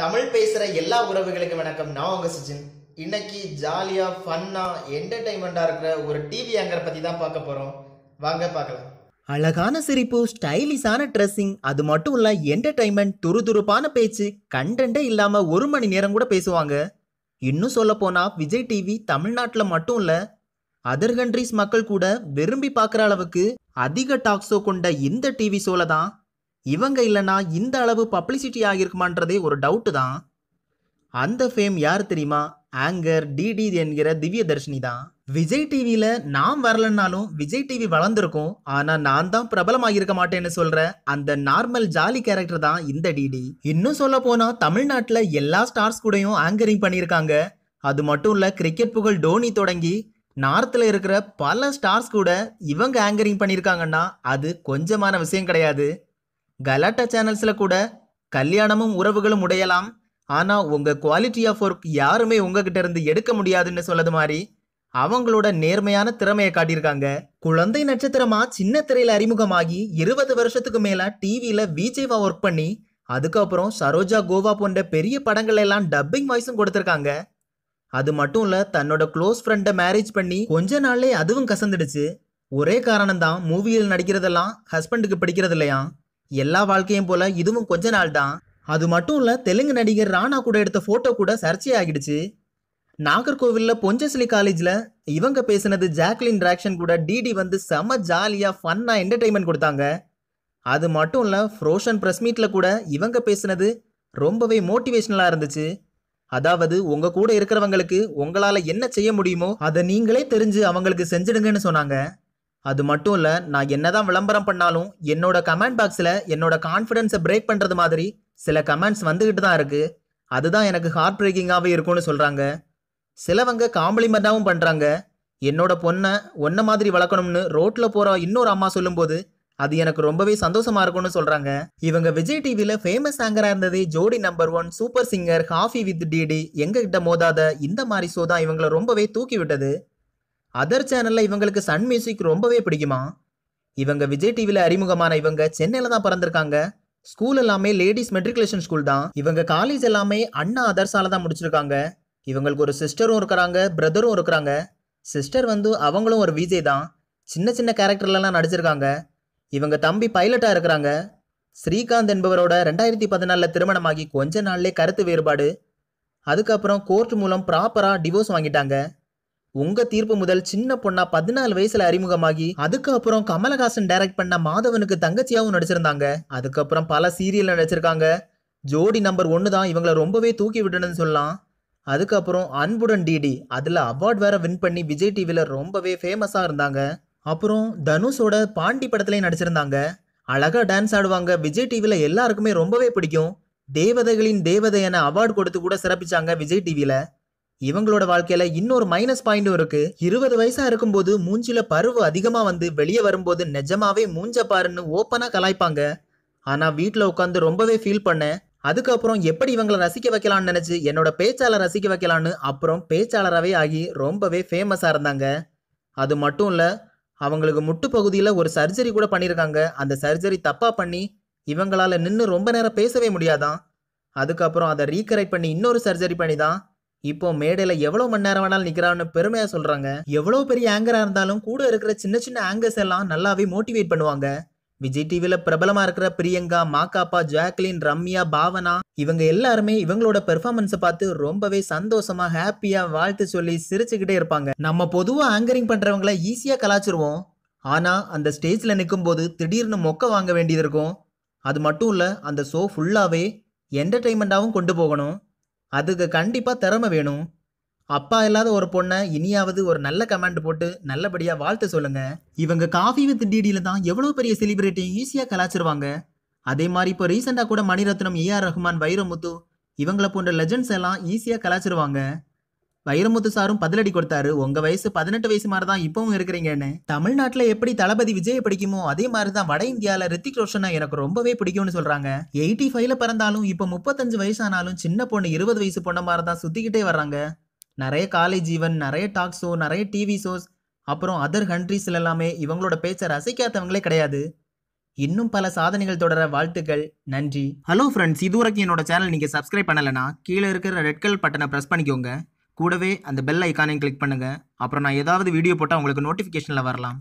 தமிழ் பேசுகிற எல்லா உறவுகளுக்கும் வணக்கம் நான் உங்கள் சச்சின் இன்னைக்கு ஜாலியாக ஃபன்னாக என்டர்டைன்மெண்ட்டாக இருக்கிற ஒரு டிவி ஆங்கர் பற்றி தான் பார்க்க போகிறோம் வாங்க பார்க்கலாம் அழகான சிரிப்பு ஸ்டைலிஷான ட்ரெஸ்ஸிங் அது மட்டும் இல்லை என்டர்டைன்மெண்ட் துருதுருப்பான பேச்சு கண்டென்ட்டே இல்லாமல் ஒரு மணி நேரம் கூட பேசுவாங்க இன்னும் சொல்ல போனால் விஜய் டிவி தமிழ்நாட்டில் மட்டும் இல்லை அதர் கண்ட்ரிஸ் மக்கள் கூட விரும்பி பார்க்குற அளவுக்கு அதிக டாக்ஸோ கொண்ட இந்த டிவி ஷோவில் தான் இவங்க இல்லைன்னா இந்த அளவு பப்ளிசிட்டி ஆகியிருக்குமான்றதே ஒரு டவுட்டு தான் அந்த ஃபேம் யார் தெரியுமா ஆங்கர் டிடி என்கிற திவ்ய தர்ஷினி தான் விஜய் டிவியில் நான் வரலன்னாலும் விஜய் டிவி வளர்ந்துருக்கும் ஆனால் நான் தான் பிரபலமாக இருக்க மாட்டேன்னு சொல்கிற அந்த நார்மல் ஜாலி கேரக்டர் தான் இந்த டிடி இன்னும் சொல்ல போனால் தமிழ்நாட்டில் எல்லா ஸ்டார்ஸ் கூடயும் ஆங்கரிங் பண்ணியிருக்காங்க அது மட்டும் இல்லை கிரிக்கெட் புகழ் டோனி தொடங்கி நார்த்தில் இருக்கிற பல ஸ்டார்ஸ் கூட இவங்க ஆங்கரிங் பண்ணியிருக்காங்கன்னா அது கொஞ்சமான விஷயம் கிடையாது கலாட்டா சேனல்ஸில் கூட கல்யாணமும் உறவுகளும் உடையலாம் ஆனால் உங்கள் குவாலிட்டி ஆஃப் ஒர்க் யாருமே உங்ககிட்ட இருந்து எடுக்க முடியாதுன்னு சொல்லது மாதிரி அவங்களோட நேர்மையான திறமையை காட்டியிருக்காங்க குழந்தை நட்சத்திரமா சின்ன திரையில அறிமுகமாகி இருபது வருஷத்துக்கு மேல டிவியில விஜய்வா ஒர்க் பண்ணி அதுக்கப்புறம் சரோஜா கோவா போன்ற பெரிய படங்கள் எல்லாம் டப்பிங் வாய்ஸும் கொடுத்துருக்காங்க அது மட்டும் இல்ல தன்னோட க்ளோஸ் ஃப்ரெண்டை மேரேஜ் பண்ணி கொஞ்ச நாள்லேயே அதுவும் கசந்துடுச்சு ஒரே காரணம் தான் மூவியில் நடிக்கிறதெல்லாம் ஹஸ்பண்டுக்கு பிடிக்கிறது இல்லையா எல்லா வாழ்க்கையும் போல இதுவும் கொஞ்ச நாள் தான் அது மட்டும் இல்லை தெலுங்கு நடிகர் ராணா கூட எடுத்த ஃபோட்டோ கூட சர்ச்சையாகிடுச்சு நாகர்கோவிலில் பொஞ்சசிலி காலேஜில் இவங்க பேசினது ஜாக்லின் ட்ராக்ஷன் கூட டிடி வந்து செம ஜாலியாக ஃபன்னாக என்டர்டைன்மெண்ட் கொடுத்தாங்க அது மட்டும் இல்லை ஃப்ரோஷன் ப்ரெஸ் மீட்டில் கூட இவங்க பேசினது ரொம்பவே மோட்டிவேஷ்னலாக இருந்துச்சு அதாவது உங்கள் கூட இருக்கிறவங்களுக்கு உங்களால் என்ன செய்ய முடியுமோ அதை நீங்களே தெரிஞ்சு அவங்களுக்கு செஞ்சிடுங்கன்னு சொன்னாங்க அது மட்டும் இல்லை நான் என்னதான் விளம்பரம் பண்ணாலும் என்னோட கமெண்ட் பாக்ஸில் என்னோட கான்ஃபிடென்ஸை பிரேக் பண்ணுறது மாதிரி சில கமெண்ட்ஸ் வந்துக்கிட்டு தான் இருக்குது அதுதான் எனக்கு ஹார்ட் பிரேக்கிங்காகவே இருக்கும்னு சொல்கிறாங்க சிலவங்க காம்ப்ளிமெண்ட்டாகவும் பண்ணுறாங்க என்னோட பொண்ணை ஒன்றை மாதிரி வளர்க்கணும்னு ரோட்டில் போகிற இன்னொரு அம்மா சொல்லும்போது அது எனக்கு ரொம்பவே சந்தோஷமா இருக்கும்னு சொல்றாங்க இவங்க விஜய் டிவியில ஃபேமஸ் ஆங்கரா இருந்ததே Jodi number one super singer coffee with DD எங்ககிட்ட மோதாத இந்த மாதிரி ஷோ தான் இவங்களை ரொம்பவே தூக்கி விட்டது அதர் சேனலில் இவங்களுக்கு சன் மியூசிக் ரொம்பவே பிடிக்குமா இவங்க விஜய் டிவியில் அறிமுகமான இவங்க சென்னையில் தான் பிறந்திருக்காங்க ஸ்கூல் எல்லாமே லேடிஸ் மெட்ரிகுலேஷன் ஸ்கூல் தான் இவங்க காலேஜ் எல்லாமே அண்ணா அதர்ஸால தான் முடிச்சிருக்காங்க இவங்களுக்கு ஒரு சிஸ்டரும் இருக்கிறாங்க பிரதரும் இருக்கிறாங்க சிஸ்டர் வந்து அவங்களும் ஒரு விஜய் தான் சின்ன சின்ன கேரக்டர்லலாம் நடிச்சிருக்காங்க இவங்க தம்பி பைலட்டாக இருக்கிறாங்க ஸ்ரீகாந்த் என்பவரோட ரெண்டாயிரத்தி பதினாலில் திருமணமாகி கொஞ்ச நாள்லேயே கருத்து வேறுபாடு அதுக்கப்புறம் கோர்ட் மூலம் ப்ராப்பராக டிவோர்ஸ் வாங்கிட்டாங்க உங்க தீர்ப்பு முதல் சின்ன பொண்ணா பதினாலு வயசுல அறிமுகமாகி அதுக்கப்புறம் கமலஹாசன் டைரக்ட் பண்ண மாதவனுக்கு தங்கச்சியாவும் நடிச்சிருந்தாங்க அதுக்கப்புறம் பல சீரியல் நடிச்சிருக்காங்க ஜோடி நம்பர் ஒன்று தான் இவங்களை ரொம்பவே தூக்கி விடணும்னு சொல்லலாம் அதுக்கப்புறம் அன்புடன் டிடி அதில் அவார்ட் வேற வின் பண்ணி விஜய் டிவியில் ரொம்பவே ஃபேமஸாக இருந்தாங்க அப்புறம் தனுஷோட பாண்டி படத்துலேயும் நடிச்சிருந்தாங்க அழகாக டான்ஸ் ஆடுவாங்க விஜய் டிவியில் எல்லாருக்குமே ரொம்பவே பிடிக்கும் தேவதைகளின் தேவதை என அவார்டு கொடுத்து கூட சிறப்பிச்சாங்க விஜய் டிவியில் இவங்களோட வாழ்க்கையில இன்னொரு மைனஸ் பாயிண்டும் இருக்கு இருபது வயசா இருக்கும்போது மூஞ்சில பருவு அதிகமா வந்து வெளியே வரும்போது நிஜமாவே மூஞ்ச பாருன்னு ஓப்பனா கலாய்ப்பாங்க ஆனா வீட்டில் உட்காந்து ரொம்பவே ஃபீல் பண்ணேன் அதுக்கப்புறம் எப்படி இவங்களை ரசிக்க வைக்கலாம்னு நினச்சி என்னோட பேச்சாளர் ரசிக்க வைக்கலான்னு அப்புறம் பேச்சாளராகவே ஆகி ரொம்பவே ஃபேமஸாக இருந்தாங்க அது மட்டும் இல்லை அவங்களுக்கு முட்டு பகுதியில் ஒரு சர்ஜரி கூட பண்ணியிருக்காங்க அந்த சர்ஜரி தப்பாக பண்ணி இவங்களால நின்று ரொம்ப நேரம் பேசவே முடியாதான் அதுக்கப்புறம் அதை ரீகரெக்ட் பண்ணி இன்னொரு சர்ஜரி பண்ணி தான் இப்போ மேடையில் எவ்வளோ மணி நேரம் வேணாலும் நிற்கிறான்னு பெருமையாக சொல்கிறாங்க எவ்வளோ பெரிய ஆங்கராக இருந்தாலும் கூட இருக்கிற சின்ன சின்ன ஆங்கர்ஸ் எல்லாம் நல்லாவே மோட்டிவேட் பண்ணுவாங்க விஜய் டிவியில் பிரபலமாக இருக்கிற பிரியங்கா மாக்காப்பா ஜாக்லின் ரம்யா பாவனா இவங்க எல்லாருமே இவங்களோட பெர்ஃபார்மன்ஸை பார்த்து ரொம்பவே சந்தோஷமா ஹாப்பியாக வாழ்த்து சொல்லி சிரிச்சுக்கிட்டே இருப்பாங்க நம்ம பொதுவாக ஆங்கரிங் பண்ணுறவங்கள ஈஸியாக கலாச்சிருவோம் ஆனால் அந்த ஸ்டேஜில் போது திடீர்னு மொக்க வாங்க வேண்டியது இருக்கும் அது மட்டும் இல்லை அந்த ஷோ ஃபுல்லாகவே என்டர்டைன்மெண்டாவும் கொண்டு போகணும் அதுக்கு கண்டிப்பாக திறமை வேணும் அப்பா இல்லாத ஒரு பொண்ணை இனியாவது ஒரு நல்ல கமெண்ட் போட்டு நல்லபடியாக வாழ்த்து சொல்லுங்க இவங்க காஃபி வித் டிடியில் தான் எவ்வளோ பெரிய செலிபிரிட்டி ஈஸியாக கலாச்சிருவாங்க அதே மாதிரி இப்போ ரீசெண்டாக கூட மணிரத்னம் ஏஆர் ரஹ்மான் வைரமுத்து இவங்களை போன்ற லெஜண்ட்ஸ் எல்லாம் ஈஸியாக கலாச்சிருவாங்க வைரமுத்து சாரும் பதிலடி கொடுத்தாரு உங்க வயசு பதினெட்டு வயசு மாதிரி தான் இப்பவும் இருக்கிறீங்கன்னு தமிழ்நாட்டுல எப்படி தளபதி விஜய் பிடிக்குமோ அதே மாதிரி தான் வட இந்தியால ரித்திக் ரோஷனா எனக்கு ரொம்பவே பிடிக்கும்னு சொல்றாங்க எயிட்டி ஃபைவ்ல பிறந்தாலும் இப்ப முப்பத்தஞ்சு வயசானாலும் சின்ன பொண்ணு இருபது வயசு பொண்ணு மாதிரி தான் சுத்திக்கிட்டே வர்றாங்க நிறைய காலேஜ் ஈவன் நிறைய டாக் ஷோ நிறைய டிவி ஷோஸ் அப்புறம் அதர் கண்ட்ரீஸ்ல எல்லாமே இவங்களோட பேச்சை ரசிக்காதவங்களே கிடையாது இன்னும் பல சாதனைகள் தொடர வாழ்த்துக்கள் நன்றி ஹலோ ஃப்ரெண்ட்ஸ் இது வரைக்கும் என்னோட சேனல் நீங்கள் சப்ஸ்கிரைப் பண்ணலைன்னா கீழே இருக்கிற ரெட் கலர் பட்டனை ப்ரெஸ் பண்ணிக்கோங்க கூடவே அந்த பெல் ஐக்கானையும் கிளிக் பண்ணுங்கள் அப்புறம் நான் ஏதாவது வீடியோ போட்டால் உங்களுக்கு நோட்டிஃபிகேஷனில் வரலாம்